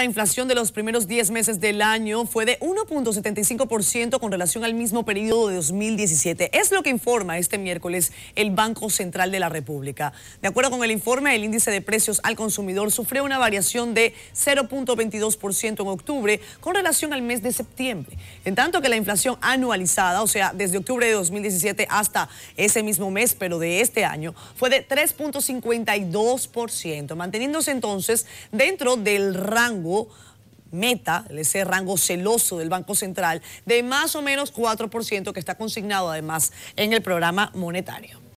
La inflación de los primeros 10 meses del año fue de 1.75% con relación al mismo periodo de 2017. Es lo que informa este miércoles el Banco Central de la República. De acuerdo con el informe, el índice de precios al consumidor sufrió una variación de 0.22% en octubre con relación al mes de septiembre. En tanto que la inflación anualizada, o sea, desde octubre de 2017 hasta ese mismo mes, pero de este año, fue de 3.52%, manteniéndose entonces dentro del rango meta, meta, ese rango celoso del Banco Central, de más o menos 4% que está consignado además en el programa monetario.